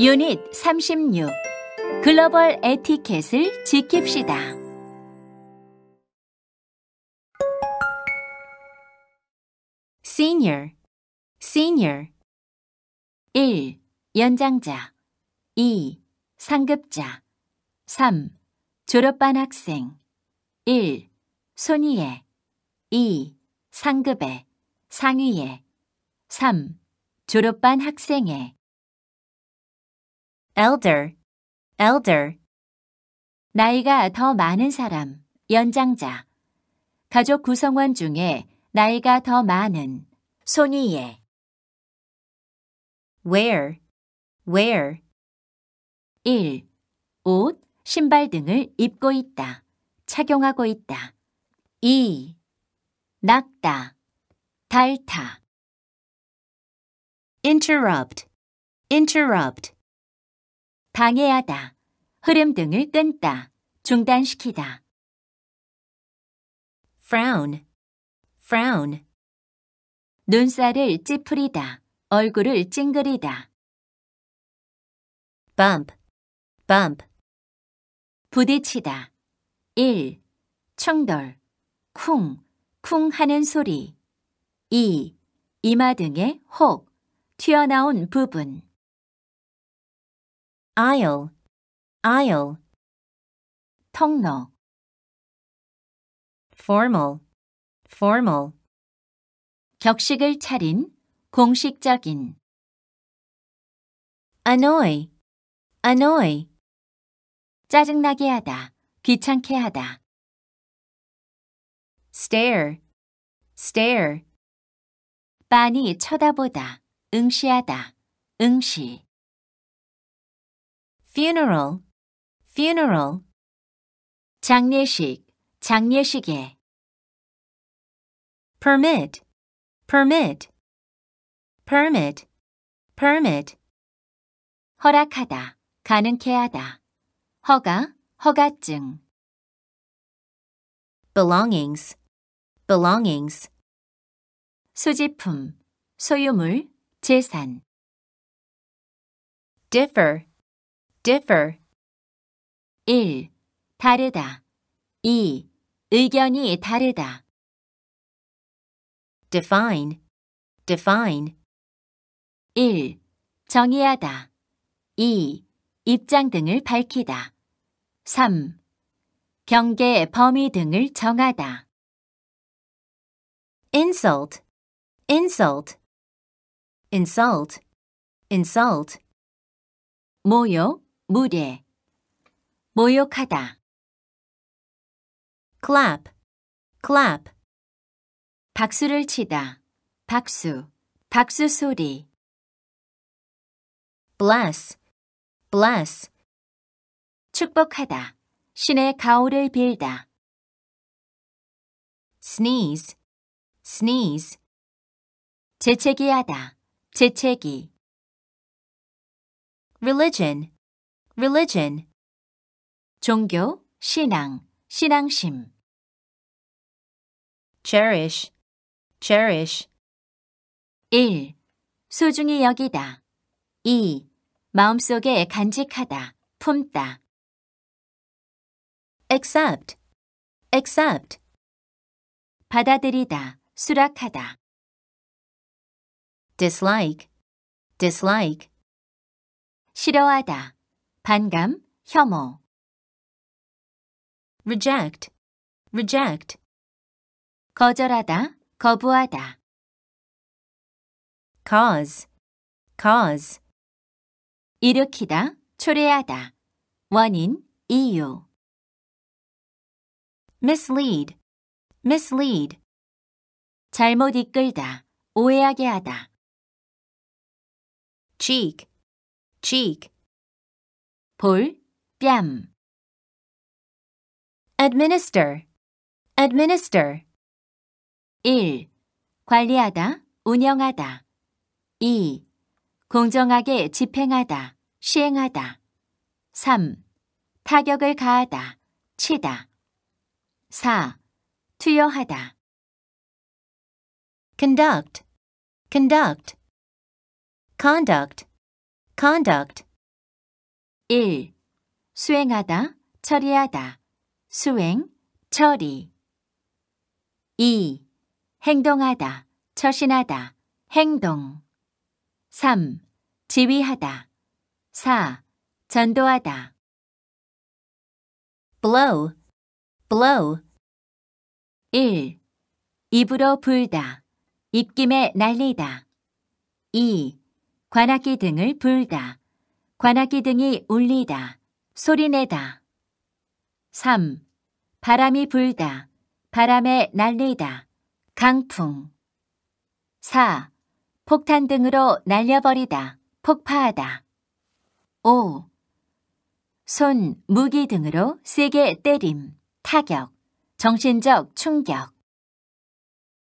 유닛 36 글로벌 에티켓을 지킵시다. senior 1. 연장자 2. 상급자 3. 졸업반 학생 1. 손위에 2. 상급에 상위에 3. 졸업반 학생에 elder, elder. 나이가 더 많은 사람, 연장자. 가족 구성원 중에 나이가 더 많은 손위에. w h e r w h e r 1. 옷, 신발 등을 입고 있다. 착용하고 있다. 2. 낙다, 닳다. interrupt, interrupt. 방해하다, 흐름 등을 끊다, 중단시키다. frown, frown. 눈살을 찌푸리다, 얼굴을 찡그리다. bump, bump. 부딪히다. 1. 충돌, 쿵, 쿵 하는 소리. 2. 이마 등의 혹, 튀어나온 부분. aisle, aisle. 턱너 formal, formal. 격식을 차린, 공식적인. annoy, annoy. 짜증나게 하다, 귀찮게 하다. stare, stare. 빤히 쳐다보다, 응시하다, 응시. funeral, funeral. 장례식, 장례식에. permit, permit, permit, permit. 허락하다, 가능케 하다. 허가, 허가증. belongings, belongings. 소지품, 소유물, 재산. differ, differ 1. 다르다 2. 의견이 다르다 define define 1. 정의하다 2. 입장 등을 밝히다 3. 경계 범위 등을 정하다 insult insult insult insult 모욕 무례 모욕하다 clap clap 박수를 치다 박수 박수 소리 bless bless 축복하다 신의 가오를 빌다 sneeze sneeze 재채기하다 재채기 religion religion 종교, 신앙, 신앙심 cherish, cherish 1. 소중히 여기다 2. 마음속에 간직하다, 품다 accept, accept 받아들이다, 수락하다 dislike, dislike 싫어하다 반감, 혐오 reject, reject 거절하다, 거부하다 cause, cause 일으키다, 초래하다 원인, 이유 mislead, mislead 잘못 이끌다, 오해하게 하다 cheek, cheek 볼, 뺨. administer, administer. 1. 관리하다, 운영하다. 2. 공정하게 집행하다, 시행하다. 3. 타격을 가하다, 치다. 4. 투여하다. conduct, conduct, conduct, conduct. 1. 수행하다, 처리하다. 수행, 처리. 2. 행동하다, 처신하다. 행동. 3. 지휘하다. 4. 전도하다. blow, blow. 1. 입으로 불다. 입김에 날리다. 2. 관악기 등을 불다. 관악기 등이 울리다, 소리내다. 3. 바람이 불다, 바람에 날리다, 강풍. 4. 폭탄 등으로 날려버리다, 폭파하다. 5. 손, 무기 등으로 세게 때림, 타격, 정신적 충격.